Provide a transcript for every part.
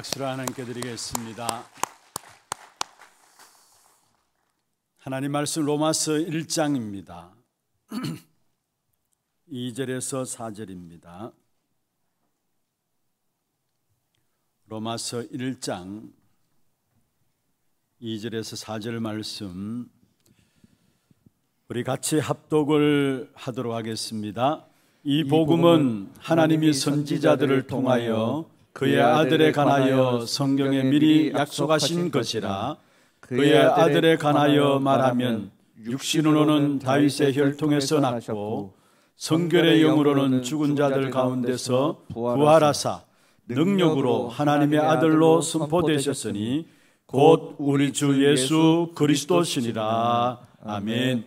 박수로 하나님께 드리겠습니다. 하나님 말씀 로마서 1장입니다. 2절에서 4절입니다. 로마서 1장 2절에서 4절 말씀 우리 같이 합독을 하도록 하겠습니다. 이 복음은 하나님이 선지자들을 통하여 그의 아들에 관하여 성경에 미리 약속하신 것이라 그의 아들에 관하여 말하면 육신으로는 다윗의 혈통에서 났고 성결의 영으로는 죽은 자들 가운데서 부활하사 능력으로 하나님의 아들로 선포되셨으니 곧 우리 주 예수 그리스도시니라 아멘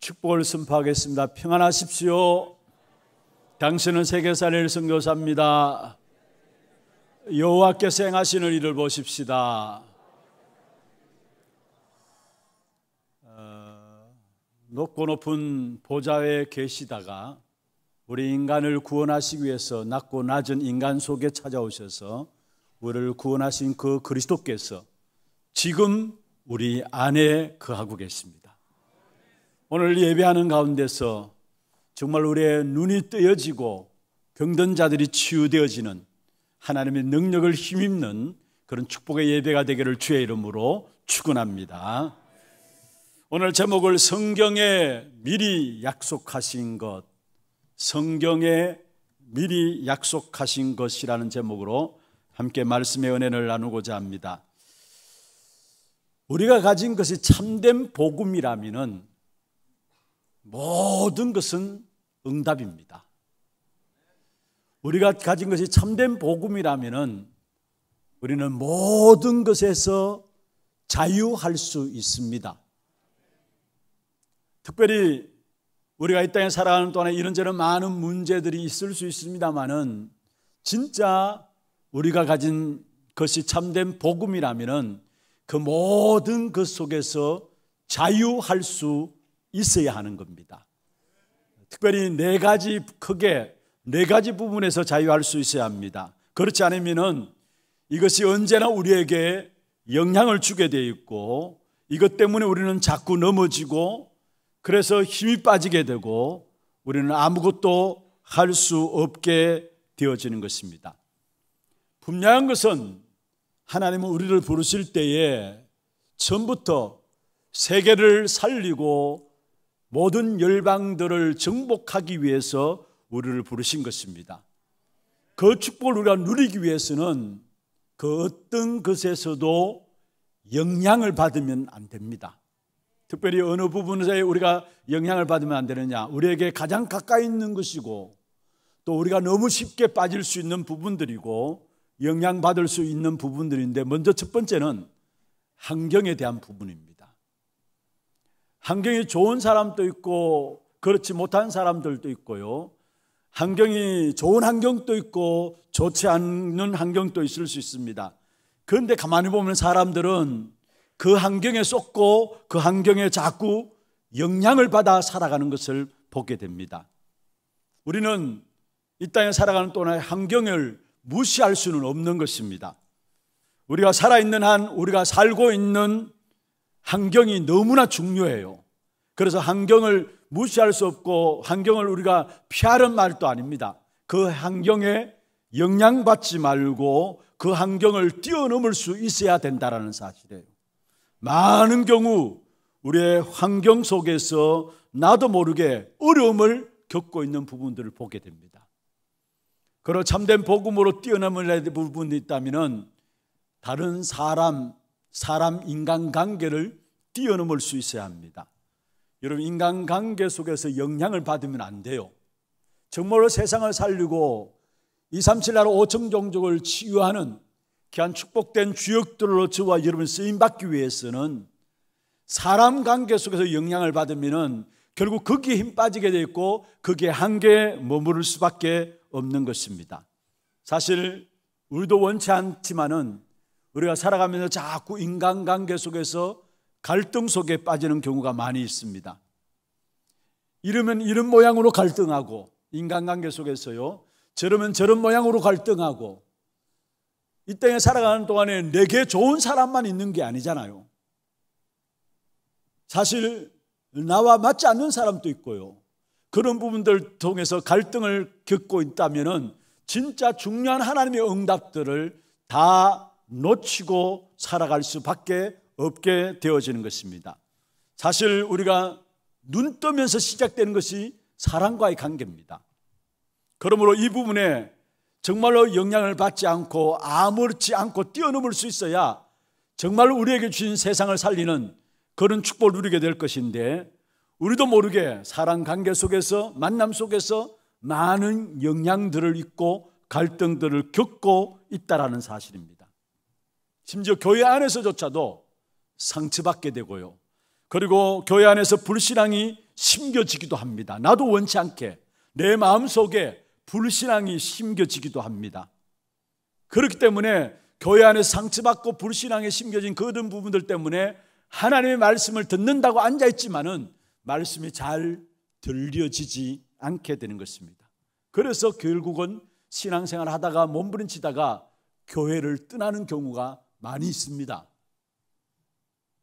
축복을 선포하겠습니다 평안하십시오 당신은 세계사를 선교사입니다 여호와께서 행하시는 일을 보십시다. 어, 높고 높은 보좌에 계시다가 우리 인간을 구원하시기 위해서 낮고 낮은 인간 속에 찾아오셔서 우리를 구원하신 그 그리스도께서 지금 우리 안에 그하고 계십니다. 오늘 예배하는 가운데서 정말 우리의 눈이 뜨여지고 병든 자들이 치유되어지는 하나님의 능력을 힘입는 그런 축복의 예배가 되기를 주의 이름으로 축원합니다. 오늘 제목을 성경에 미리 약속하신 것, 성경에 미리 약속하신 것이라는 제목으로 함께 말씀의 은혜를 나누고자 합니다. 우리가 가진 것이 참된 복음이라면 모든 것은 응답입니다. 우리가 가진 것이 참된 복음이라면 우리는 모든 것에서 자유할 수 있습니다. 특별히 우리가 이 땅에 살아가는 동안에 이런저런 많은 문제들이 있을 수 있습니다만은 진짜 우리가 가진 것이 참된 복음이라면그 모든 것 속에서 자유할 수 있어야 하는 겁니다. 특별히 네 가지 크게 네 가지 부분에서 자유할 수 있어야 합니다. 그렇지 않으면 이것이 언제나 우리에게 영향을 주게 돼 있고 이것 때문에 우리는 자꾸 넘어지고 그래서 힘이 빠지게 되고 우리는 아무것도 할 수 없게 되어지는 것입니다. 분명한 것은 하나님은 우리를 부르실 때에 처음부터 세계를 살리고 모든 열방들을 정복하기 위해서 우리를 부르신 것입니다. 그 축복을 우리가 누리기 위해서는 그 어떤 것에서도 영향을 받으면 안 됩니다. 특별히 어느 부분에서 우리가 영향을 받으면 안 되느냐. 우리에게 가장 가까이 있는 것이고 또 우리가 너무 쉽게 빠질 수 있는 부분들이고 영향받을 수 있는 부분들인데 먼저 첫 번째는 환경에 대한 부분입니다. 환경이 좋은 사람도 있고 그렇지 못한 사람들도 있고요. 환경이 좋은 환경도 있고 좋지 않은 환경도 있을 수 있습니다. 그런데 가만히 보면 사람들은 그 환경에 쏟고 그 환경에 자꾸 영향을 받아 살아가는 것을 보게 됩니다. 우리는 이 땅에 살아가는 동안 환경을 무시할 수는 없는 것입니다. 우리가 살아있는 한, 우리가 살고 있는 환경이 너무나 중요해요. 그래서 환경을 무시할 수 없고 환경을 우리가 피하는 말도 아닙니다. 그 환경에 영향받지 말고 그 환경을 뛰어넘을 수 있어야 된다라는 사실이에요. 많은 경우 우리의 환경 속에서 나도 모르게 어려움을 겪고 있는 부분들을 보게 됩니다. 그러 참된 복음으로 뛰어넘을 부분이 있다면 다른 사람, 사람 인간 관계를 뛰어넘을 수 있어야 합니다. 여러분 인간관계 속에서 영향을 받으면 안 돼요. 정말로 세상을 살리고 237 나라 5천 종족을 치유하는 귀한 축복된 주역들로 저와 여러분 쓰임받기 위해서는 사람 관계 속에서 영향을 받으면 결국 거기에 힘 빠지게 되고 거기에 한계에 머무를 수밖에 없는 것입니다. 사실 우리도 원치 않지만은 우리가 살아가면서 자꾸 인간관계 속에서 갈등 속에 빠지는 경우가 많이 있습니다. 이러면 이런 모양으로 갈등하고 인간관계 속에서요. 저러면 저런 모양으로 갈등하고 이 땅에 살아가는 동안에 내게 좋은 사람만 있는 게 아니잖아요. 사실 나와 맞지 않는 사람도 있고요. 그런 부분들 통해서 갈등을 겪고 있다면 진짜 중요한 하나님의 응답들을 다 놓치고 살아갈 수밖에 없게 되어지는 것입니다. 사실 우리가 눈 뜨면서 시작되는 것이 사랑과의 관계입니다. 그러므로 이 부분에 정말로 영향을 받지 않고 아무렇지 않고 뛰어넘을 수 있어야 정말 우리에게 주신 세상을 살리는 그런 축복을 누리게 될 것인데 우리도 모르게 사랑 관계 속에서 만남 속에서 많은 영향들을 입고 갈등들을 겪고 있다라는 사실입니다. 심지어 교회 안에서조차도 상처받게 되고요. 그리고 교회 안에서 불신앙이 심겨지기도 합니다. 나도 원치 않게 내 마음 속에 불신앙이 심겨지기도 합니다. 그렇기 때문에 교회 안에 상처받고 불신앙에 심겨진 그런 부분들 때문에 하나님의 말씀을 듣는다고 앉아있지만은 말씀이 잘 들려지지 않게 되는 것입니다. 그래서 결국은 신앙생활 하다가 몸부림치다가 교회를 떠나는 경우가 많이 있습니다.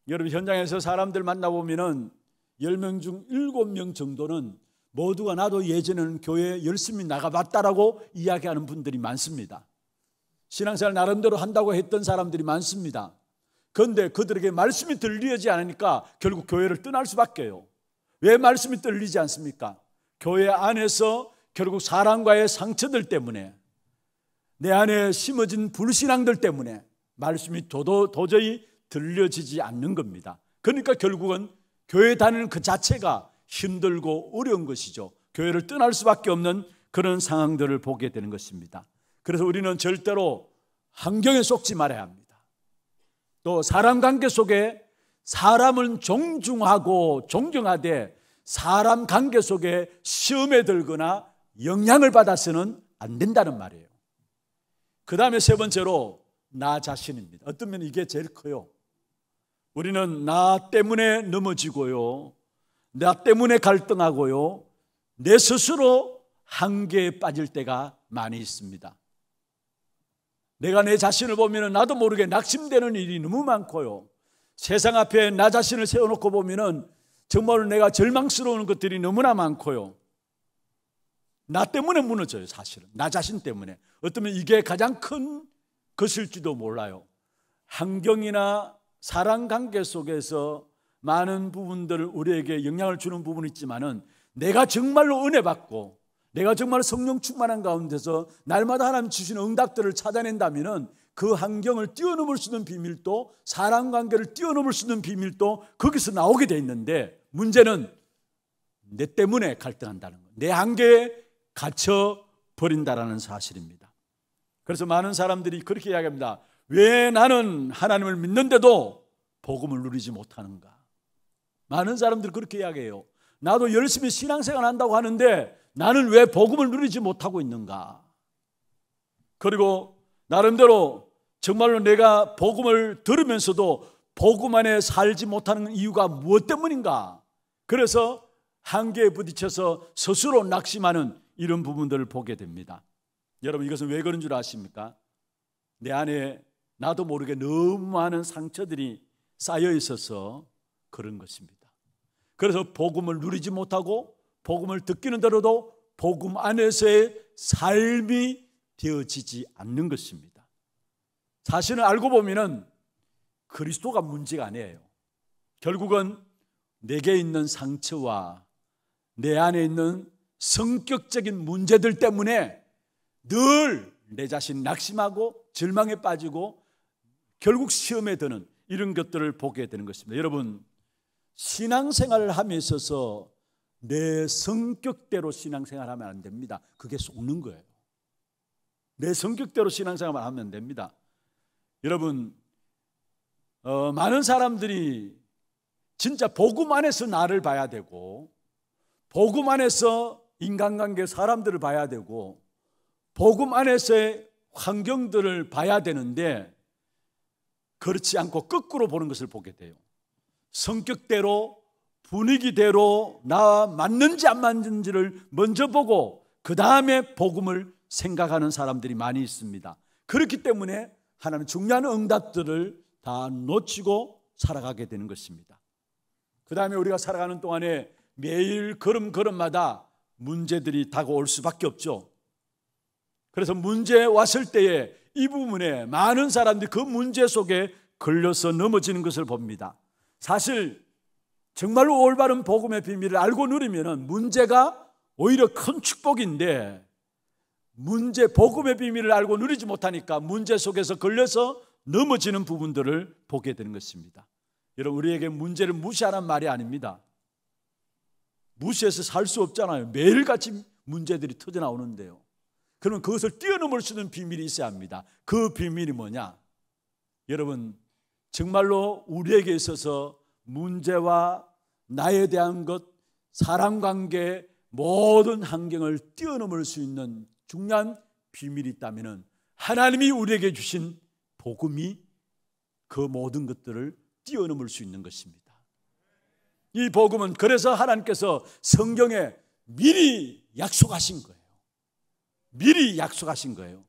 여러분 현장에서 사람들 만나보면은 10명 중 7명 정도는 모두가 나도 예전에는 교회에 열심히 나가봤다라고 이야기하는 분들이 많습니다. 신앙생활 나름대로 한다고 했던 사람들이 많습니다. 그런데 그들에게 말씀이 들리지 않으니까 결국 교회를 떠날 수밖에요. 왜 말씀이 들리지 않습니까? 교회 안에서 결국 사람과의 상처들 때문에 내 안에 심어진 불신앙들 때문에 말씀이 도저히 들려지지 않는 겁니다. 그러니까 결국은 교회 다니는 그 자체가 힘들고 어려운 것이죠. 교회를 떠날 수밖에 없는 그런 상황들을 보게 되는 것입니다. 그래서 우리는 절대로 환경에 속지 말아야 합니다. 또 사람 관계 속에 사람은 존중하고 존경하되 사람 관계 속에 시험에 들거나 영향을 받아서는 안 된다는 말이에요. 그 다음에 세 번째로 나 자신입니다. 어떤 면에 이게 제일 커요. 우리는 나 때문에 넘어지고요. 나 때문에 갈등하고요. 내 스스로 한계에 빠질 때가 많이 있습니다. 내가 내 자신을 보면 나도 모르게 낙심되는 일이 너무 많고요. 세상 앞에 나 자신을 세워놓고 보면 정말 내가 절망스러운 것들이 너무나 많고요. 나 때문에 무너져요, 사실은. 나 자신 때문에. 어쩌면 이게 가장 큰 것일지도 몰라요. 환경이나 사랑 관계 속에서 많은 부분들을 우리에게 영향을 주는 부분이 있지만은 내가 정말로 은혜 받고 내가 정말 성령 충만한 가운데서 날마다 하나님 주시는 응답들을 찾아낸다면은 그 환경을 뛰어넘을 수 있는 비밀도 사랑 관계를 뛰어넘을 수 있는 비밀도 거기서 나오게 돼 있는데 문제는 내 때문에 갈등한다는 거예요. 내 한계에 갇혀 버린다라는 사실입니다. 그래서 많은 사람들이 그렇게 이야기합니다. 왜 나는 하나님을 믿는데도 복음을 누리지 못하는가? 많은 사람들 그렇게 이야기해요. 나도 열심히 신앙생활 한다고 하는데 나는 왜 복음을 누리지 못하고 있는가? 그리고 나름대로 정말로 내가 복음을 들으면서도 복음 안에 살지 못하는 이유가 무엇 때문인가? 그래서 한계에 부딪혀서 스스로 낙심하는 이런 부분들을 보게 됩니다. 여러분 이것은 왜 그런 줄 아십니까? 내 안에 나도 모르게 너무 많은 상처들이 쌓여 있어서 그런 것입니다. 그래서 복음을 누리지 못하고 복음을 듣기는 대로도 복음 안에서의 삶이 되어지지 않는 것입니다. 사실은 알고 보면은 그리스도가 문제가 아니에요. 결국은 내게 있는 상처와 내 안에 있는 성격적인 문제들 때문에 늘 내 자신 낙심하고 절망에 빠지고 결국 시험에 드는 이런 것들을 보게 되는 것입니다. 여러분, 신앙생활을 함에 있어서 내 성격대로 신앙생활 하면 안 됩니다. 그게 속는 거예요. 내 성격대로 신앙생활 하면 됩니다. 여러분, 어, 많은 사람들이 진짜 복음 안에서 나를 봐야 되고, 복음 안에서 인간관계 사람들을 봐야 되고, 복음 안에서의 환경들을 봐야 되는데, 그렇지 않고 거꾸로 보는 것을 보게 돼요. 성격대로 분위기대로 나와 맞는지 안 맞는지를 먼저 보고 그 다음에 복음을 생각하는 사람들이 많이 있습니다. 그렇기 때문에 하나님 중요한 응답들을 다 놓치고 살아가게 되는 것입니다. 그 다음에 우리가 살아가는 동안에 매일 걸음걸음마다 문제들이 다가올 수밖에 없죠. 그래서 문제 왔을 때에 이 부분에 많은 사람들이 그 문제 속에 걸려서 넘어지는 것을 봅니다. 사실 정말로 올바른 복음의 비밀을 알고 누리면 문제가 오히려 큰 축복인데 문제 복음의 비밀을 알고 누리지 못하니까 문제 속에서 걸려서 넘어지는 부분들을 보게 되는 것입니다. 여러분 우리에게 문제를 무시하란 말이 아닙니다. 무시해서 살 수 없잖아요. 매일같이 문제들이 터져 나오는데요. 그러면 그것을 뛰어넘을 수 있는 비밀이 있어야 합니다. 그 비밀이 뭐냐? 여러분, 정말로 우리에게 있어서 문제와 나에 대한 것, 사람 관계, 모든 환경을 뛰어넘을 수 있는 중요한 비밀이 있다면 하나님이 우리에게 주신 복음이 그 모든 것들을 뛰어넘을 수 있는 것입니다. 이 복음은 그래서 하나님께서 성경에 미리 약속하신 거예요. 미리 약속하신 거예요.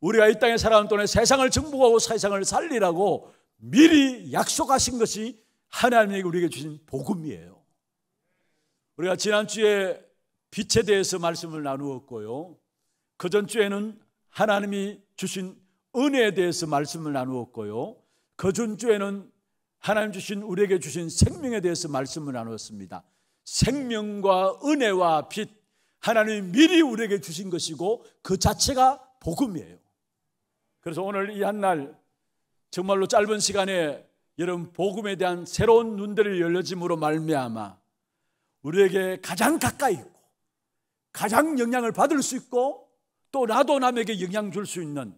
우리가 이 땅에 살아온 동안에 세상을 정복하고 세상을 살리라고 미리 약속하신 것이 하나님이 우리에게 주신 복음이에요. 우리가 지난주에 빛에 대해서 말씀을 나누었고요. 그 전주에는 하나님이 주신 은혜에 대해서 말씀을 나누었고요. 그 전주에는 하나님 주신 우리에게 주신 생명에 대해서 말씀을 나누었습니다. 생명과 은혜와 빛 하나님이 미리 우리에게 주신 것이고 그 자체가 복음이에요. 그래서 오늘 이 한날 정말로 짧은 시간에 여러분 복음에 대한 새로운 눈들을 열려짐으로 말미암아 우리에게 가장 가까이 있고 가장 영향을 받을 수 있고 또 나도 남에게 영향 줄 수 있는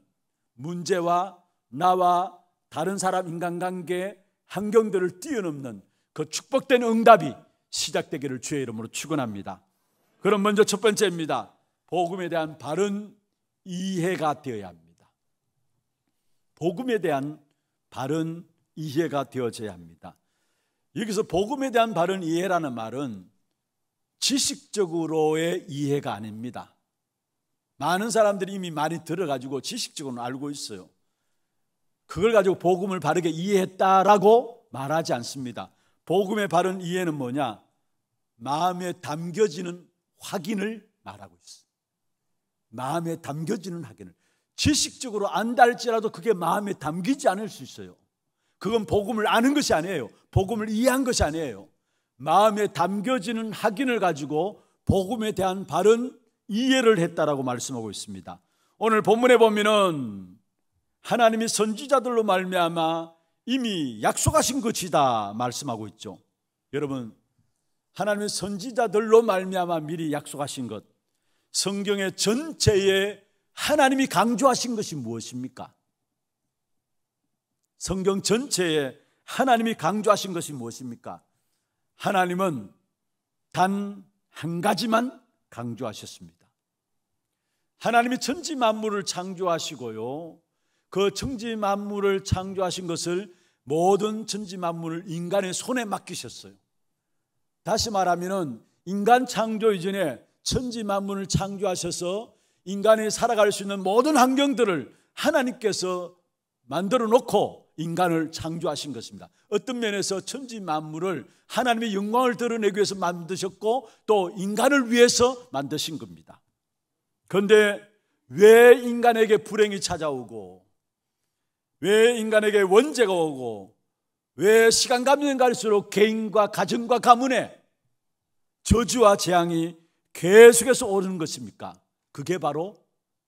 문제와 나와 다른 사람 인간관계 환경들을 뛰어넘는 그 축복된 응답이 시작되기를 주의 이름으로 축원합니다. 그럼 먼저 첫 번째입니다. 복음에 대한 바른 이해가 되어야 합니다. 복음에 대한 바른 이해가 되어져야 합니다. 여기서 복음에 대한 바른 이해라는 말은 지식적으로의 이해가 아닙니다. 많은 사람들이 이미 많이 들어가지고 지식적으로 알고 있어요. 그걸 가지고 복음을 바르게 이해했다라고 말하지 않습니다. 복음의 바른 이해는 뭐냐? 마음에 담겨지는 확인을 말하고 있어 마음에 담겨지는 확인을. 지식적으로 안다 할지라도 그게 마음에 담기지 않을 수 있어요. 그건 복음을 아는 것이 아니에요. 복음을 이해한 것이 아니에요. 마음에 담겨지는 확인을 가지고 복음에 대한 바른 이해를 했다라고 말씀하고 있습니다. 오늘 본문에 보면은 하나님이 선지자들로 말미암아 이미 약속하신 것이다 말씀하고 있죠. 여러분 하나님의 선지자들로 말미암아 미리 약속하신 것 성경의 전체에 하나님이 강조하신 것이 무엇입니까? 성경 전체에 하나님이 강조하신 것이 무엇입니까? 하나님은 단 한 가지만 강조하셨습니다. 하나님이 천지 만물을 창조하시고요. 그 천지 만물을 창조하신 것을 모든 천지 만물을 인간의 손에 맡기셨어요. 다시 말하면 인간 창조 이전에 천지 만물을 창조하셔서 인간이 살아갈 수 있는 모든 환경들을 하나님께서 만들어 놓고 인간을 창조하신 것입니다. 어떤 면에서 천지 만물을 하나님의 영광을 드러내기 위해서 만드셨고 또 인간을 위해서 만드신 겁니다. 그런데 왜 인간에게 불행이 찾아오고 왜 인간에게 원죄가 오고 왜 시간 가면 갈수록 개인과 가정과 가문에 저주와 재앙이 계속해서 오르는 것입니까? 그게 바로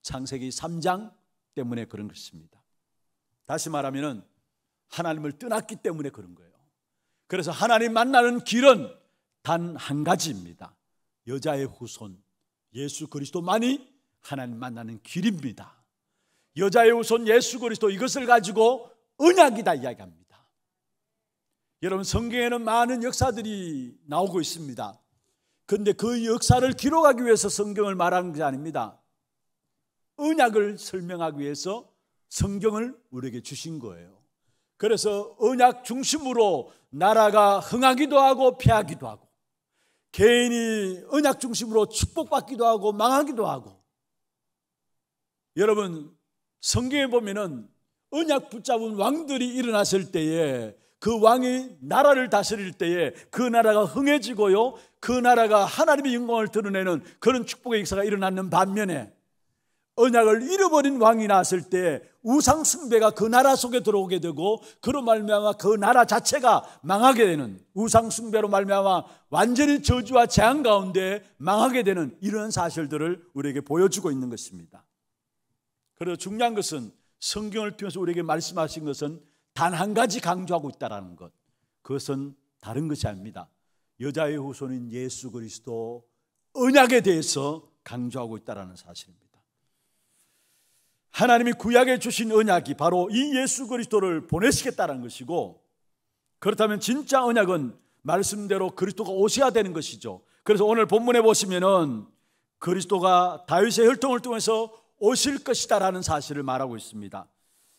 창세기 3장 때문에 그런 것입니다. 다시 말하면 하나님을 떠났기 때문에 그런 거예요. 그래서 하나님 만나는 길은 단 한 가지입니다. 여자의 후손 예수 그리스도만이 하나님 만나는 길입니다. 여자의 후손 예수 그리스도 이것을 가지고 은약이다 이야기합니다. 여러분 성경에는 많은 역사들이 나오고 있습니다. 근데 그 역사를 기록하기 위해서 성경을 말하는 게 아닙니다. 언약을 설명하기 위해서 성경을 우리에게 주신 거예요. 그래서 언약 중심으로 나라가 흥하기도 하고 패하기도 하고 개인이 언약 중심으로 축복받기도 하고 망하기도 하고 여러분 성경에 보면은 언약 붙잡은 왕들이 일어났을 때에 그 왕이 나라를 다스릴 때에 그 나라가 흥해지고요. 그 나라가 하나님의 영광을 드러내는 그런 축복의 역사가 일어나는 반면에 언약을 잃어버린 왕이 나왔을때 우상 숭배가 그 나라 속에 들어오게 되고 그로 말미암아 그 나라 자체가 망하게 되는 우상 숭배로 말미암아 완전히 저주와 재앙 가운데 망하게 되는 이런 사실들을 우리에게 보여주고 있는 것입니다. 그래서 중요한 것은 성경을 통해서 우리에게 말씀하신 것은 단한 가지 강조하고 있다라는 것. 그것은 다른 것이 아닙니다. 여자의 후손인 예수 그리스도 언약에 대해서 강조하고 있다라는 사실입니다. 하나님이 구약에 주신 언약이 바로 이 예수 그리스도를 보내시겠다는 것이고 그렇다면 진짜 언약은 말씀대로 그리스도가 오셔야 되는 것이죠. 그래서 오늘 본문에 보시면은 그리스도가 다윗의 혈통을 통해서 오실 것이다라는 사실을 말하고 있습니다.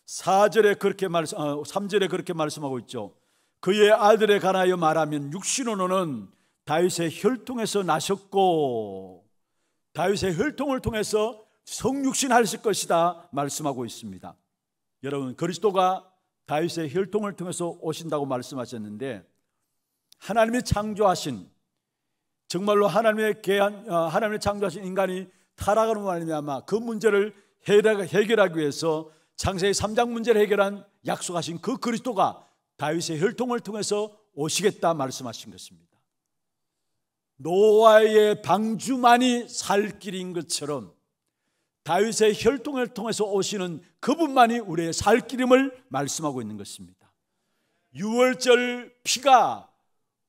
4절에 그렇게 말씀, 3절에 어, 그렇게 말씀하고 있죠. 그의 아들에 관하여 말하면 육신으로는 다윗의 혈통에서 나셨고 다윗의 혈통을 통해서 성육신하실 것이다 말씀하고 있습니다. 여러분 그리스도가 다윗의 혈통을 통해서 오신다고 말씀하셨는데 하나님이 창조하신 정말로 하나님의 계한 어, 하나님의 창조하신 인간이 타락으로 말미암아 그 문제를 해결하기 위해서 창세의 3장 문제를 해결한 약속하신 그 그리스도가 다윗의 혈통을 통해서 오시겠다 말씀하신 것입니다. 노아의 방주만이 살 길인 것처럼 다윗의 혈통을 통해서 오시는 그분만이 우리의 살 길임을 말씀하고 있는 것입니다. 유월절 피가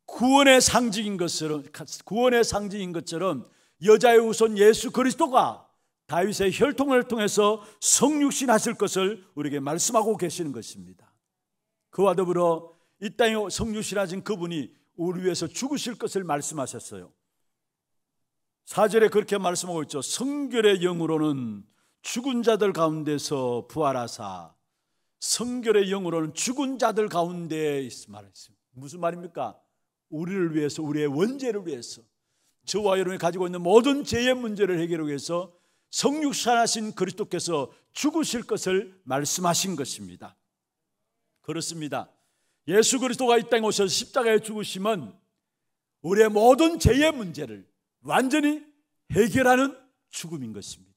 구원의 상징인 것처럼 구원의 상징인 것처럼 여자의 후손 예수 그리스도가 다윗의 혈통을 통해서 성육신하실 것을 우리에게 말씀하고 계시는 것입니다. 그와 더불어 이 땅에 성육신하신 그분이 우리 위해서 죽으실 것을 말씀하셨어요. 사절에 그렇게 말씀하고 있죠. 성결의 영으로는 죽은 자들 가운데서 부활하사 성결의 영으로는 죽은 자들 가운데 말했습니 무슨 말입니까? 우리를 위해서 우리의 원죄를 위해서 저와 여러분이 가지고 있는 모든 죄의 문제를 해결하기 위해서 성육산하신 그리스도께서 죽으실 것을 말씀하신 것입니다. 그렇습니다. 예수 그리스도가 이 땅에 오셔서 십자가에 죽으심은 우리의 모든 죄의 문제를 완전히 해결하는 죽음인 것입니다.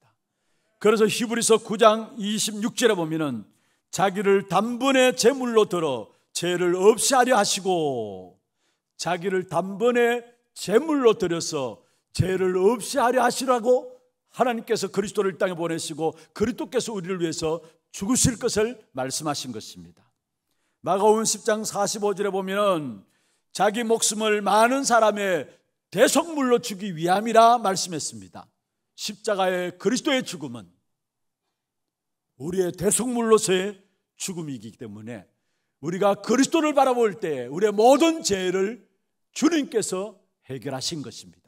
그래서 히브리서 9장 26절에 보면은 자기를 단번에 제물로 들어 죄를 없이 하려 하시고 자기를 단번에 제물로 들여서 죄를 없이 하려 하시라고 하나님께서 그리스도를 땅에 보내시고 그리스도께서 우리를 위해서 죽으실 것을 말씀하신 것입니다. 마가온 10장 45절에 보면 자기 목숨을 많은 사람의 대속물로 주기 위함이라 말씀했습니다. 십자가의 그리스도의 죽음은 우리의 대속물로서의 죽음이기 때문에 우리가 그리스도를 바라볼 때 우리의 모든 죄를 주님께서 해결하신 것입니다.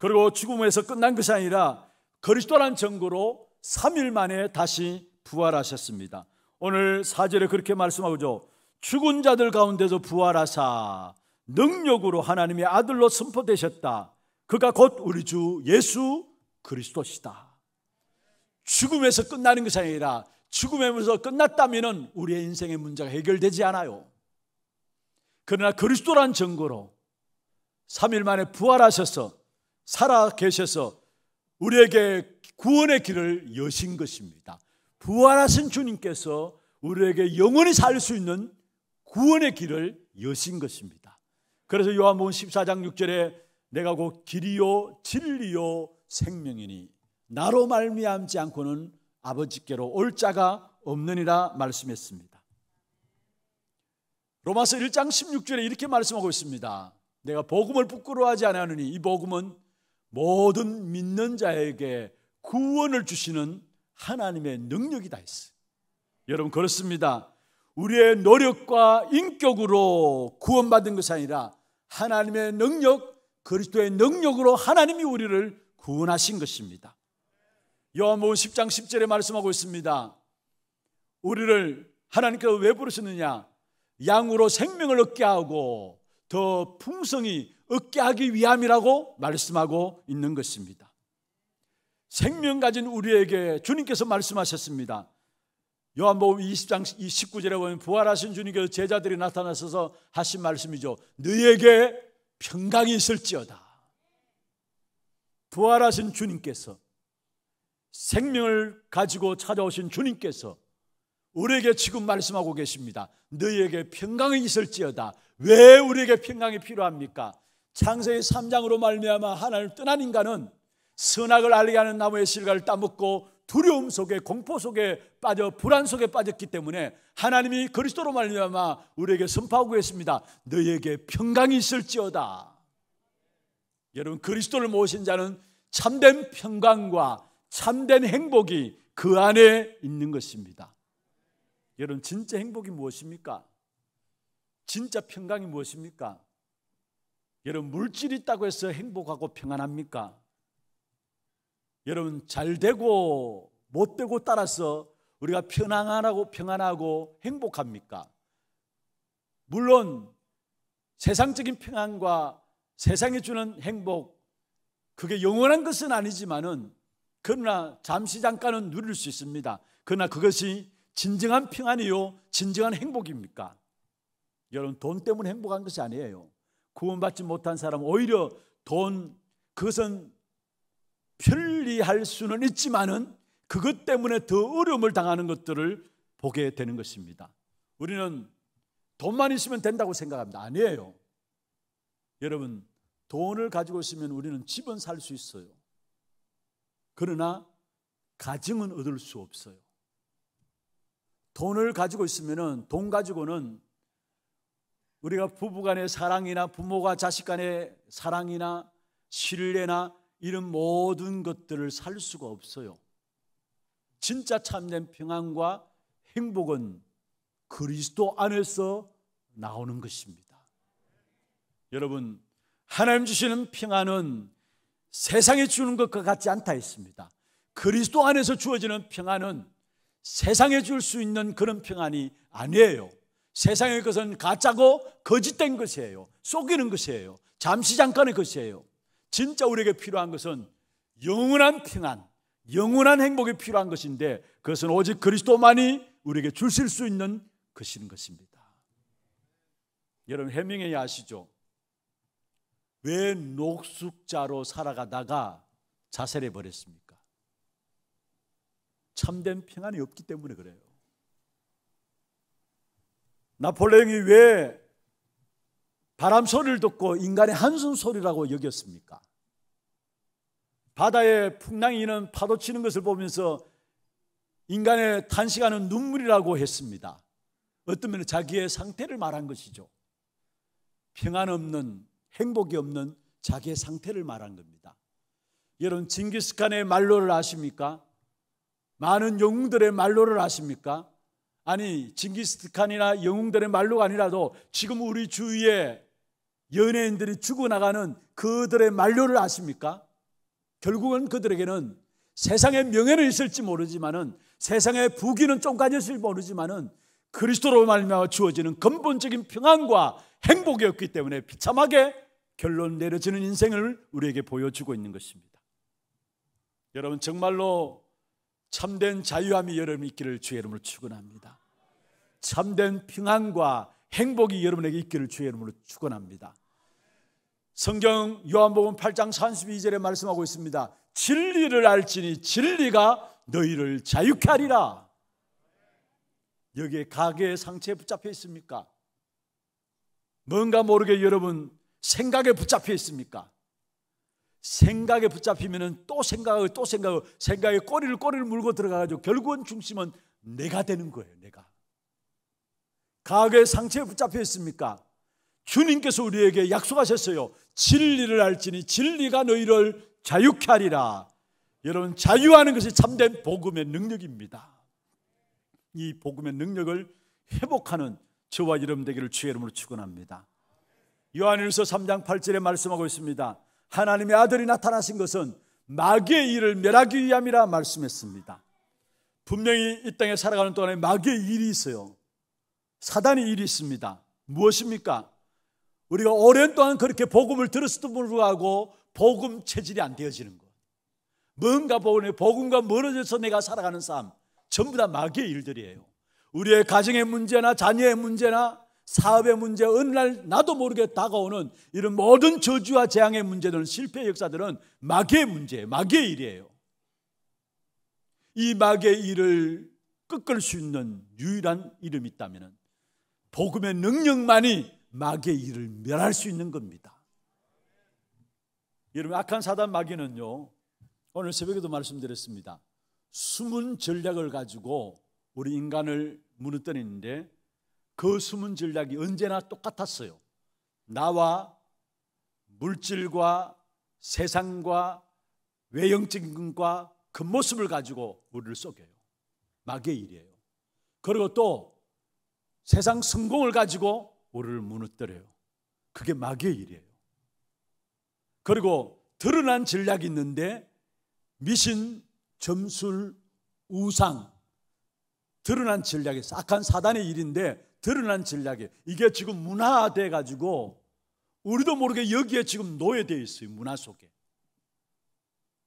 그리고 죽음에서 끝난 것이 아니라 그리스도란 증거로 3일 만에 다시 부활하셨습니다. 오늘 4절에 그렇게 말씀하고죠. 죽은 자들 가운데서 부활하사 능력으로 하나님의 아들로 선포되셨다. 그가 곧 우리 주 예수 그리스도시다. 죽음에서 끝나는 것이 아니라 죽음에서 끝났다면 우리의 인생의 문제가 해결되지 않아요. 그러나 그리스도란 증거로 3일 만에 부활하셔서 살아 계셔서 우리에게 구원의 길을 여신 것입니다. 부활하신 주님께서 우리에게 영원히 살 수 있는 구원의 길을 여신 것입니다. 그래서 요한복음 14장 6절에 내가 곧 길이요 진리요 생명이니 나로 말미암지 않고는 아버지께로 올 자가 없느니라 말씀했습니다. 로마서 1장 16절에 이렇게 말씀하고 있습니다. 내가 복음을 부끄러워하지 않으니 이 복음은 모든 믿는 자에게 구원을 주시는 하나님의 능력이 다 있어요. 여러분 그렇습니다. 우리의 노력과 인격으로 구원받은 것이 아니라 하나님의 능력, 그리스도의 능력으로 하나님이 우리를 구원하신 것입니다. 요한복음 10장 10절에 말씀하고 있습니다. 우리를 하나님께서 왜 부르셨느냐? 양으로 생명을 얻게 하고 더 풍성히 얻게 하기 위함이라고 말씀하고 있는 것입니다. 생명 가진 우리에게 주님께서 말씀하셨습니다. 요한복음 20장 19절에 보면 부활하신 주님께서 제자들이 나타나셔서 하신 말씀이죠. 너희에게 평강이 있을지어다. 부활하신 주님께서 생명을 가지고 찾아오신 주님께서 우리에게 지금 말씀하고 계십니다. 너희에게 평강이 있을지어다. 왜 우리에게 평강이 필요합니까? 창세의 3장으로 말미암아 하나님을 떠난 인간은 선악을 알게 하는 나무의 실과를 따먹고 두려움 속에 공포 속에 빠져 불안 속에 빠졌기 때문에 하나님이 그리스도로 말미암아 우리에게 선포하고 있습니다. 너에게 평강이 있을지어다. 여러분 그리스도를 모신 자는 참된 평강과 참된 행복이 그 안에 있는 것입니다. 여러분 진짜 행복이 무엇입니까? 진짜 평강이 무엇입니까? 여러분 물질 이 있다고 해서 행복하고 평안합니까? 여러분 잘 되고 못 되고 따라서 우리가 편안하고 평안하고 행복합니까? 물론 세상적인 평안과 세상이 주는 행복 그게 영원한 것은 아니지만은 그러나 잠시 잠깐은 누릴 수 있습니다. 그러나 그것이 진정한 평안이요 진정한 행복입니까? 여러분 돈 때문에 행복한 것이 아니에요. 구원받지 못한 사람 오히려 돈 그것은 편리할 수는 있지만은 그것 때문에 더 어려움을 당하는 것들을 보게 되는 것입니다. 우리는 돈만 있으면 된다고 생각합니다. 아니에요. 여러분, 돈을 가지고 있으면 우리는 집은 살 수 있어요. 그러나 가정은 얻을 수 없어요. 돈을 가지고 있으면은 돈 가지고는 우리가 부부간의 사랑이나 부모가 자식간의 사랑이나 신뢰나 이런 모든 것들을 살 수가 없어요. 진짜 참된 평안과 행복은 그리스도 안에서 나오는 것입니다. 여러분, 하나님 주시는 평안은 세상에 주는 것과 같지 않다 했습니다. 그리스도 안에서 주어지는 평안은 세상에 줄 수 있는 그런 평안이 아니에요. 세상의 것은 가짜고 거짓된 것이에요. 속이는 것이에요. 잠시 잠깐의 것이에요. 진짜 우리에게 필요한 것은 영원한 평안, 영원한 행복이 필요한 것인데 그것은 오직 그리스도만이 우리에게 주실 수 있는 것인 것입니다. 여러분 해밍웨이 아시죠? 왜 녹숙자로 살아가다가 자살해 버렸습니까? 참된 평안이 없기 때문에 그래요. 나폴레옹이 왜 바람 소리를 듣고 인간의 한숨 소리라고 여겼습니까? 바다에 풍랑이 는 파도 치는 것을 보면서 인간의 탄식하는 눈물이라고 했습니다. 어떤 면에 자기의 상태를 말한 것이죠. 평안 없는 행복이 없는 자기의 상태를 말한 겁니다. 여러분 징기스칸의 말로를 아십니까? 많은 영웅들의 말로를 아십니까? 아니 징기스칸이나 영웅들의 말로가 아니라도 지금 우리 주위에 연예인들이 죽어나가는 그들의 만료를 아십니까? 결국은 그들에게는 세상의 명예는 있을지 모르지만은 세상의 부귀는 좀가졌을 모르지만은 그리스도로 말미암아 주어지는 근본적인 평안과 행복이었기 때문에 비참하게 결론 내려지는 인생을 우리에게 보여주고 있는 것입니다. 여러분 정말로 참된 자유함이 여러분 있기를 주의 이름으로 축원합니다. 참된 평안과 행복이 여러분에게 있기를 주의 이름으로 축원합니다. 성경 요한복음 8장 32절에 말씀하고 있습니다. 진리를 알지니 진리가 너희를 자유케 하리라. 여기에 가게의 상체에 붙잡혀 있습니까? 뭔가 모르게 여러분 생각에 붙잡혀 있습니까? 생각에 붙잡히면 또 생각을 또 생각을 생각에 꼬리를 꼬리를 물고 들어가가지고 결국은 중심은 내가 되는 거예요 내가 가하의 상처에 붙잡혀 있습니까? 주님께서 우리에게 약속하셨어요. 진리를 알지니 진리가 너희를 자유케 하리라. 여러분 자유하는 것이 참된 복음의 능력입니다. 이 복음의 능력을 회복하는 저와 여러분 되기를 주의 이름으로 축원합니다. 요한일서 3장 8절에 말씀하고 있습니다. 하나님의 아들이 나타나신 것은 마귀의 일을 멸하기 위함이라 말씀했습니다. 분명히 이 땅에 살아가는 동안에 마귀의 일이 있어요. 사단의 일이 있습니다. 무엇입니까? 우리가 오랜 동안 그렇게 복음을 들었어도 불구하고 복음 체질이 안 되어지는 것. 뭔가 복음에 복음과 멀어져서 내가 살아가는 삶 전부 다 마귀의 일들이에요. 우리의 가정의 문제나 자녀의 문제나 사업의 문제, 어느 날 나도 모르게 다가오는 이런 모든 저주와 재앙의 문제들은 실패의 역사들은 마귀의 문제예요. 마귀의 일이에요. 이 마귀의 일을 꺾을 수 있는 유일한 이름이 있다면 복음의 능력만이 마귀의 일을 멸할 수 있는 겁니다. 여러분 악한 사단 마귀는요. 오늘 새벽에도 말씀드렸습니다. 숨은 전략을 가지고 우리 인간을 무너뜨리는데 그 숨은 전략이 언제나 똑같았어요. 나와 물질과 세상과 외형적인 과그 모습을 가지고 우리를 속여요. 마귀의 일이에요. 그리고 또 세상 성공을 가지고 우리를 무너뜨려요. 그게 마귀의 일이에요. 그리고 드러난 전략이 있는데 미신, 점술, 우상 드러난 전략이 싹한 사단의 일인데 드러난 전략이 이게 지금 문화돼 가지고 우리도 모르게 여기에 지금 노예되어 있어요. 문화 속에.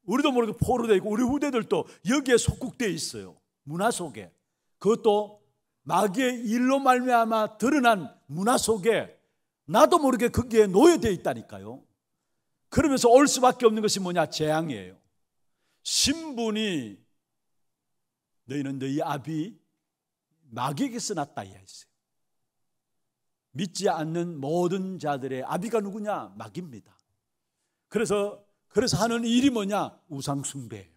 우리도 모르게 포로되어 있고 우리 후대들도 여기에 속국되어 있어요. 문화 속에. 그것도 마귀의 일로 말미암아 드러난 문화 속에 나도 모르게 거기에 그 놓여되어 있다니까요. 그러면서 올 수밖에 없는 것이 뭐냐? 재앙이에요. 신분이 너희는 너희 아비 마귀에게서 났다 이하였어요 믿지 않는 모든 자들의 아비가 누구냐? 마귀입니다. 그래서 그래서 하는 일이 뭐냐? 우상숭배예요.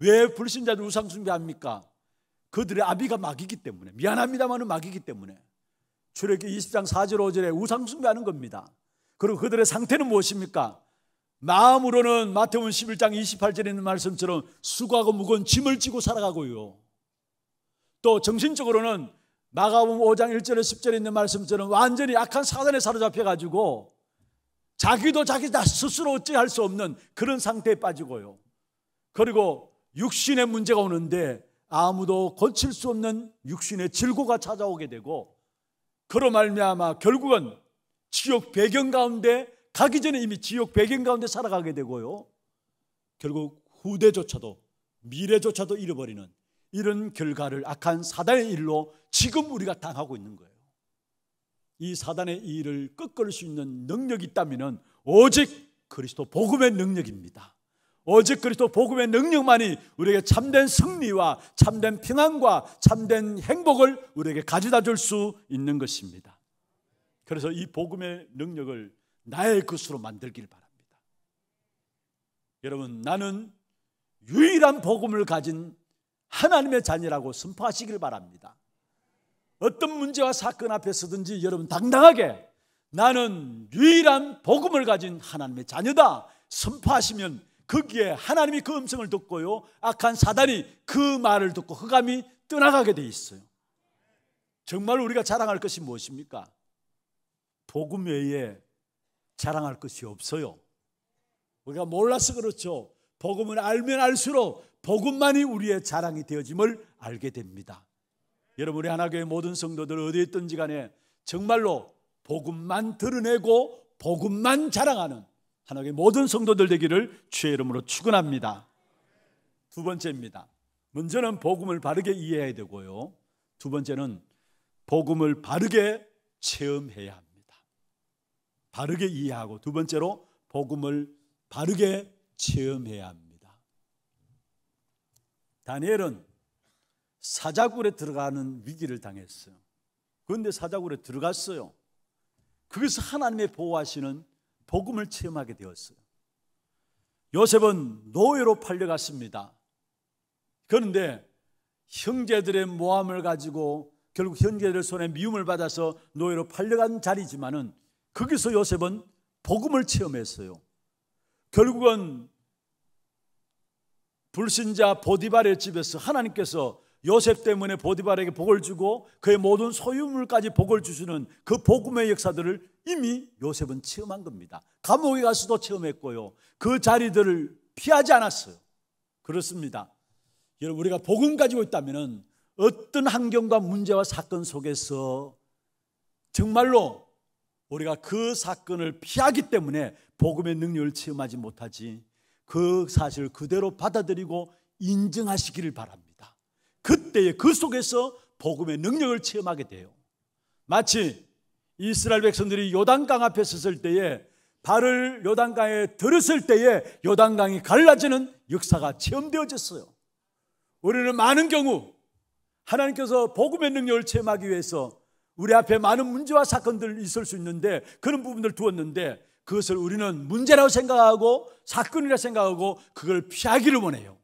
왜 불신자들 우상숭배합니까? 그들의 아비가 막이기 때문에 미안합니다만은 막이기 때문에 출애굽기 20장 4절 5절에 우상 숭배하는 겁니다. 그리고 그들의 상태는 무엇입니까? 마음으로는 마태복음 11장 28절에 있는 말씀처럼 수고하고 무거운 짐을 지고 살아가고요. 또 정신적으로는 마가복음 5장 1절에 10절에 있는 말씀처럼 완전히 약한 사단에 사로잡혀 가지고 자기도 자기 다 스스로 어찌할 수 없는 그런 상태에 빠지고요. 그리고 육신의 문제가 오는데 아무도 고칠 수 없는 육신의 질고가 찾아오게 되고 그로 말미암아 결국은 지옥 배경 가운데 가기 전에 이미 지옥 배경 가운데 살아가게 되고요. 결국 후대조차도 미래조차도 잃어버리는 이런 결과를 악한 사단의 일로 지금 우리가 당하고 있는 거예요. 이 사단의 일을 꺾을 수 있는 능력이 있다면 오직 그리스도 복음의 능력입니다. 오직 그리스도 복음의 능력만이 우리에게 참된 승리와 참된 평안과 참된 행복을 우리에게 가져다 줄 수 있는 것입니다. 그래서 이 복음의 능력을 나의 것으로 만들길 바랍니다. 여러분, 나는 유일한 복음을 가진 하나님의 자녀라고 선포하시길 바랍니다. 어떤 문제와 사건 앞에 서든지 여러분 당당하게 나는 유일한 복음을 가진 하나님의 자녀다 선포하시면 거기에 하나님이 그 음성을 듣고요. 악한 사단이 그 말을 듣고 흑암이 떠나가게 돼 있어요. 정말 우리가 자랑할 것이 무엇입니까? 복음 외에 자랑할 것이 없어요. 우리가 몰라서 그렇죠. 복음을 알면 알수록 복음만이 우리의 자랑이 되어짐을 알게 됩니다. 여러분 우리 하나교회 모든 성도들 어디에 있든지 간에 정말로 복음만 드러내고 복음만 자랑하는 하나님의 모든 성도들 되기를 주의 이름으로 축원합니다. 두 번째입니다. 먼저는 복음을 바르게 이해해야 되고요. 두 번째는 복음을 바르게 체험해야 합니다. 바르게 이해하고 두 번째로 복음을 바르게 체험해야 합니다. 다니엘은 사자굴에 들어가는 위기를 당했어요. 그런데 사자굴에 들어갔어요. 그것서 하나님의 보호하시는 복음을 체험하게 되었어요. 요셉은 노예로 팔려갔습니다. 그런데 형제들의 모함을 가지고 결국 형제들 손에 미움을 받아서 노예로 팔려간 자리지만은 거기서 요셉은 복음을 체험했어요. 결국은 불신자 보디발의 집에서 하나님께서 요셉 때문에 보디발에게 복을 주고 그의 모든 소유물까지 복을 주시는 그 복음의 역사들을 이미 요셉은 체험한 겁니다. 감옥에 가서도 체험했고요. 그 자리들을 피하지 않았어요. 그렇습니다. 여러분 우리가 복음 가지고 있다면 어떤 환경과 문제와 사건 속에서 정말로 우리가 그 사건을 피하기 때문에 복음의 능력을 체험하지 못하지 그 사실을 그대로 받아들이고 인정하시기를 바랍니다. 그때에 그 속에서 복음의 능력을 체험하게 돼요. 마치 이스라엘 백성들이 요단강 앞에 섰을 때에 발을 요단강에 들었을 때에 요단강이 갈라지는 역사가 체험되어졌어요. 우리는 많은 경우 하나님께서 복음의 능력을 체험하기 위해서 우리 앞에 많은 문제와 사건들 있을 수 있는데 그런 부분들 두었는데 그것을 우리는 문제라고 생각하고 사건이라 생각하고 그걸 피하기를 원해요.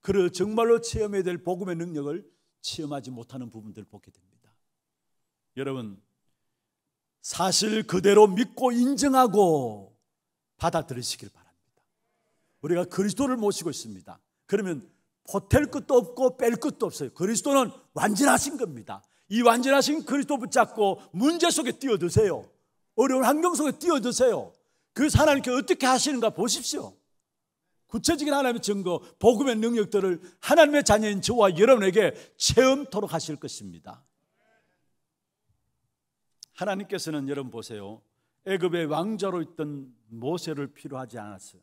그를 정말로 체험해야 될 복음의 능력을 체험하지 못하는 부분들을 보게 됩니다. 여러분, 사실 그대로 믿고 인정하고 받아들이시길 바랍니다. 우리가 그리스도를 모시고 있습니다. 그러면 보탤 것도 없고 뺄 것도 없어요. 그리스도는 완전하신 겁니다. 이 완전하신 그리스도 붙잡고 문제 속에 뛰어드세요. 어려운 환경 속에 뛰어드세요. 그 하나님께 어떻게 하시는가 보십시오. 구체적인 하나님의 증거, 복음의 능력들을 하나님의 자녀인 저와 여러분에게 체험토록 하실 것입니다. 하나님께서는 여러분 보세요. 애굽의 왕자로 있던 모세를 필요하지 않았어요.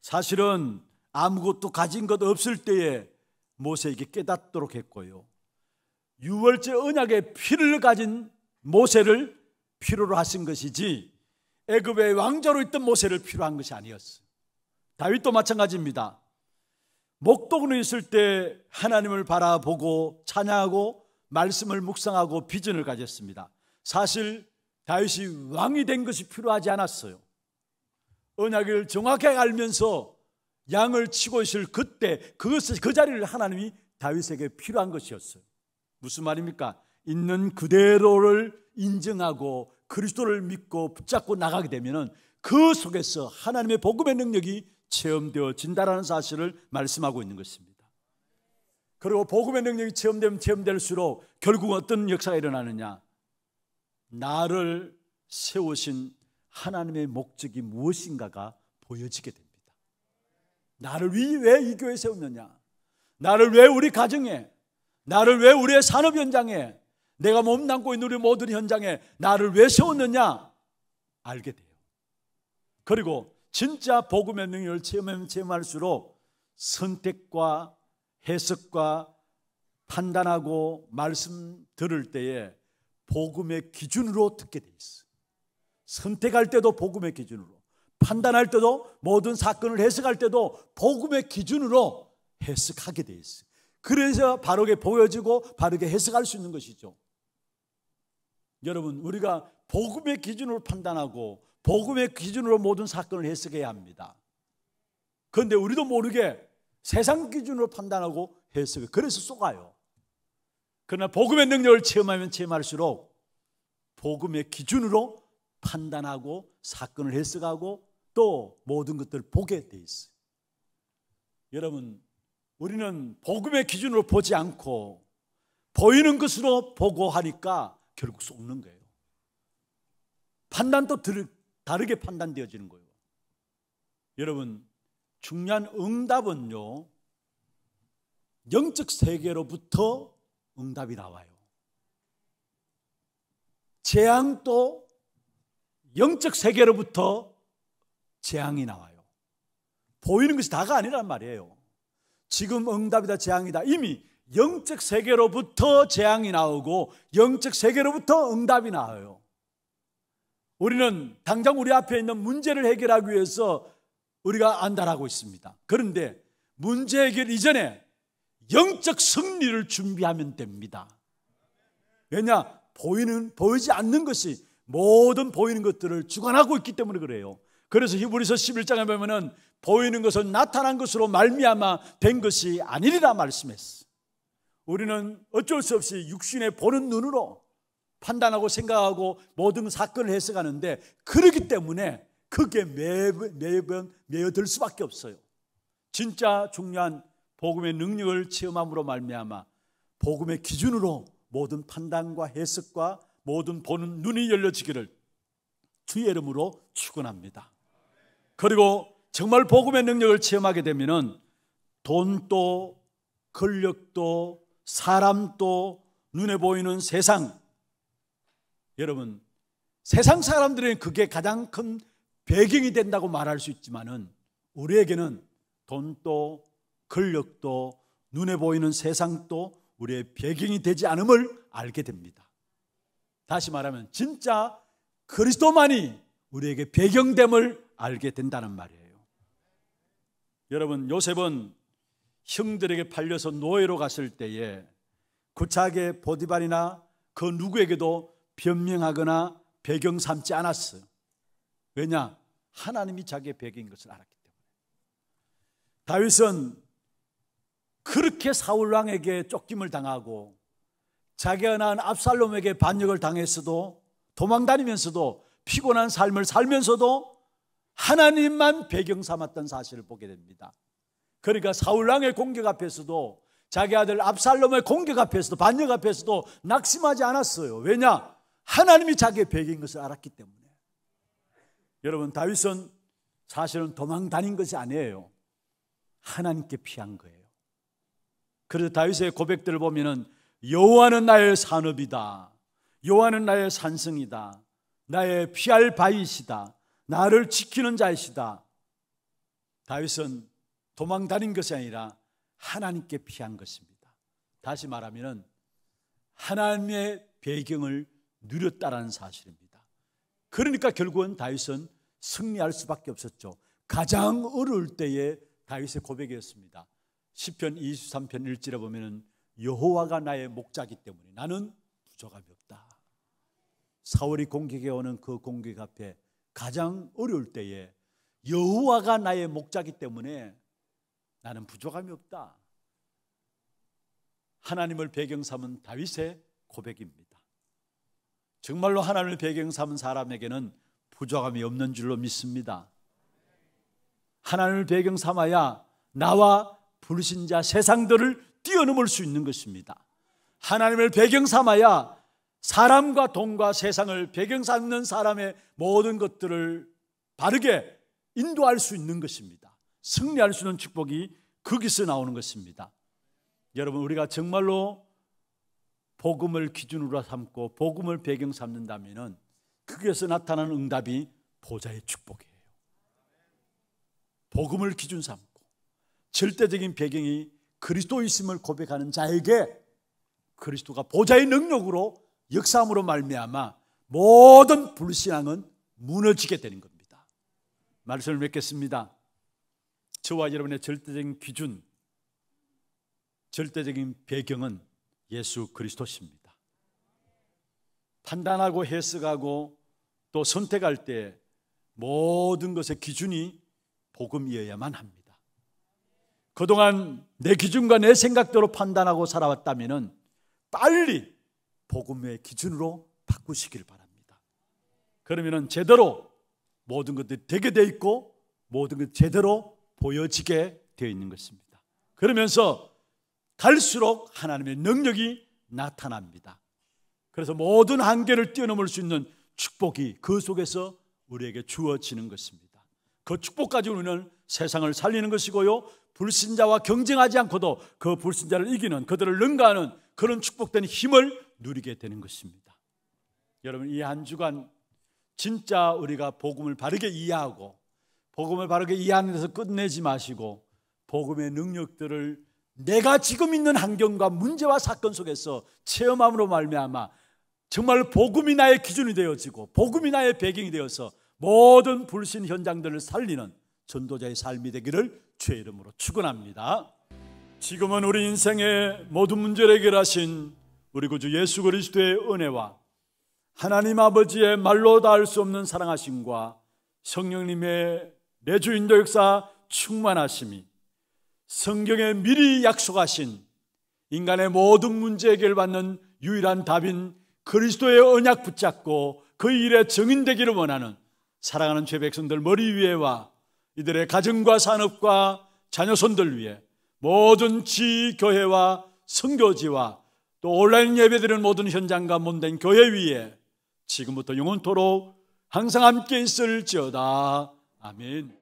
사실은 아무것도 가진 것 없을 때에 모세에게 깨닫도록 했고요. 유월제 언약의 피를 가진 모세를 필요로 하신 것이지 애굽의 왕자로 있던 모세를 필요한 것이 아니었어요. 다윗도 마찬가지입니다. 목동으로 있을 때 하나님을 바라보고 찬양하고 말씀을 묵상하고 비전을 가졌습니다. 사실 다윗이 왕이 된 것이 필요하지 않았어요. 언약을 정확하게 알면서 양을 치고 있을 그때 그것을 그 자리를 하나님이 다윗에게 필요한 것이었어요. 무슨 말입니까? 있는 그대로를 인정하고 그리스도를 믿고 붙잡고 나가게 되면은 그 속에서 하나님의 복음의 능력이 체험되어진다라는 사실을 말씀하고 있는 것입니다. 그리고 복음의 능력이 체험되면 체험될수록 결국 어떤 역사가 일어나느냐? 나를 세우신 하나님의 목적이 무엇인가가 보여지게 됩니다. 나를 왜 이 교회에 세웠느냐? 나를 왜 우리 가정에? 나를 왜 우리의 산업 현장에? 내가 몸담고 있는 우리 모든 현장에 나를 왜 세웠느냐? 알게 돼요. 그리고 진짜 복음의 능력을 체험하면 체험할수록 선택과 해석과 판단하고 말씀 들을 때에 복음의 기준으로 듣게 돼 있어. 선택할 때도 복음의 기준으로, 판단할 때도 모든 사건을 해석할 때도 복음의 기준으로 해석하게 돼 있어. 그래서 바르게 보여지고 바르게 해석할 수 있는 것이죠. 여러분, 우리가 복음의 기준으로 판단하고 복음의 기준으로 모든 사건을 해석해야 합니다. 그런데 우리도 모르게 세상 기준으로 판단하고 해석해. 그래서 속아요. 그러나 복음의 능력을 체험하면 체험할수록 복음의 기준으로 판단하고 사건을 해석하고 또 모든 것들을 보게 돼 있어요. 여러분, 우리는 복음의 기준으로 보지 않고 보이는 것으로 보고 하니까 결국 속는 거예요. 판단도 들, 다르게 판단되어지는 거예요. 여러분, 중요한 응답은요, 영적 세계로부터 응답이 나와요. 재앙도 영적 세계로부터 재앙이 나와요. 보이는 것이 다가 아니란 말이에요. 지금 응답이다, 재앙이다. 이미 영적 세계로부터 재앙이 나오고 영적 세계로부터 응답이 나와요. 우리는 당장 우리 앞에 있는 문제를 해결하기 위해서 우리가 안달하고 있습니다. 그런데 문제 해결 이전에 영적 승리를 준비하면 됩니다. 왜냐? 보이는 보이지 않는 것이 모든 보이는 것들을 주관하고 있기 때문에 그래요. 그래서 히브리서 11장에 보면은 보이는 것은 나타난 것으로 말미암아 된 것이 아니리라 말씀했어. 우리는 어쩔 수 없이 육신의 보는 눈으로 판단하고 생각하고 모든 사건을 해석하는데 그러기 때문에 그게 매번, 매번 매여들 수밖에 없어요. 진짜 중요한 복음의 능력을 체험함으로 말미암아 복음의 기준으로 모든 판단과 해석과 모든 보는 눈이 열려지기를 주의 이름으로 축원합니다. 그리고 정말 복음의 능력을 체험하게 되면 돈도 권력도 사람도 눈에 보이는 세상 여러분 세상 사람들은 그게 가장 큰 배경이 된다고 말할 수 있지만은 우리에게는 돈도 권력도 눈에 보이는 세상도 우리의 배경이 되지 않음을 알게 됩니다. 다시 말하면 진짜 그리스도만이 우리에게 배경됨을 알게 된다는 말이에요. 여러분 요셉은 형들에게 팔려서 노예로 갔을 때에 구차하게 보디발이나 그 누구에게도 변명하거나 배경 삼지 않았어요. 왜냐? 하나님이 자기의 배경인 것을 알았기 때문에. 다윗은 그렇게 사울 왕에게 쫓김을 당하고 자기가 낳은 압살롬에게 반역을 당했어도 도망다니면서도 피곤한 삶을 살면서도 하나님만 배경 삼았던 사실을 보게 됩니다. 그러니까 사울 왕의 공격 앞에서도 자기 아들 압살롬의 공격 앞에서도 반역 앞에서도 낙심하지 않았어요. 왜냐? 하나님이 자기의 배경인 것을 알았기 때문에 여러분 다윗은 사실은 도망 다닌 것이 아니에요. 하나님께 피한 거예요. 그래서 다윗의 고백들을 보면 여호와는 나의 산업이다. 여호와는 나의 산성이다. 나의 피할 바위시다. 나를 지키는 자이시다. 다윗은 도망 다닌 것이 아니라 하나님께 피한 것입니다. 다시 말하면 하나님의 배경을 누렸다라는 사실입니다. 그러니까 결국은 다윗은 승리할 수밖에 없었죠. 가장 어려울 때에 다윗의 고백이었습니다. 시편 23편 1절에 보면 여호와가 나의 목자기 때문에 나는 부족함이 없다. 사울이 공격해 오는 그 공격 앞에 가장 어려울 때에 여호와가 나의 목자기 때문에 나는 부족함이 없다. 하나님을 배경 삼은 다윗의 고백입니다. 정말로 하나님을 배경 삼은 사람에게는 부족함이 없는 줄로 믿습니다. 하나님을 배경 삼아야 나와 부신자 세상들을 뛰어넘을 수 있는 것입니다. 하나님을 배경 삼아야 사람과 돈과 세상을 배경 삼는 사람의 모든 것들을 바르게 인도할 수 있는 것입니다. 승리할 수 있는 축복이 거기서 나오는 것입니다. 여러분, 우리가 정말로 복음을 기준으로 삼고 복음을 배경 삼는다면은 그에서 나타나는 응답이 보좌의 축복이에요. 복음을 기준 삼고 절대적인 배경이 그리스도 있음을 고백하는 자에게 그리스도가 보좌의 능력으로 역사함으로 말미암아 모든 불신앙은 무너지게 되는 겁니다. 말씀을 맺겠습니다. 저와 여러분의 절대적인 기준, 절대적인 배경은 예수 그리스도십니다. 판단하고 해석하고 또 선택할 때 모든 것의 기준이 복음이어야만 합니다. 그동안 내 기준과 내 생각대로 판단하고 살아왔다면 빨리 복음의 기준으로 바꾸시길 바랍니다. 그러면 제대로 모든 것들이 되게 돼 있고 모든 것 제대로 보여지게 되어 있는 것입니다. 그러면서 갈수록 하나님의 능력이 나타납니다. 그래서 모든 한계를 뛰어넘을 수 있는 축복이 그 속에서 우리에게 주어지는 것입니다. 그 축복 까지 우리는 세상을 살리는 것이고요. 불신자와 경쟁하지 않고도 그 불신자를 이기는 그들을 능가하는 그런 축복된 힘을 누리게 되는 것입니다. 여러분 이 한 주간 진짜 우리가 복음을 바르게 이해하고 복음을 바르게 이해하는 데서 끝내지 마시고 복음의 능력들을 내가 지금 있는 환경과 문제와 사건 속에서 체험함으로 말미암아 정말 복음이 나의 기준이 되어지고 복음이 나의 배경이 되어서 모든 불신 현장들을 살리는 전도자의 삶이 되기를 주의 이름으로 축원합니다. 지금은 우리 인생의 모든 문제를 해결하신 우리 구주 예수 그리스도의 은혜와 하나님 아버지의 말로 닿을 수 없는 사랑하심과 성령님의 내주인도 역사 충만하심이 성경에 미리 약속하신 인간의 모든 문제 해결받는 유일한 답인 그리스도의 언약 붙잡고 그 일에 증인되기를 원하는 사랑하는 죄 백성들 머리 위에와 이들의 가정과 산업과 자녀손들 위해 모든 지 교회와 선교지와 또 온라인 예배드리는 모든 현장과 몸된 교회 위에 지금부터 영원토록 항상 함께 있을지어다. 아멘.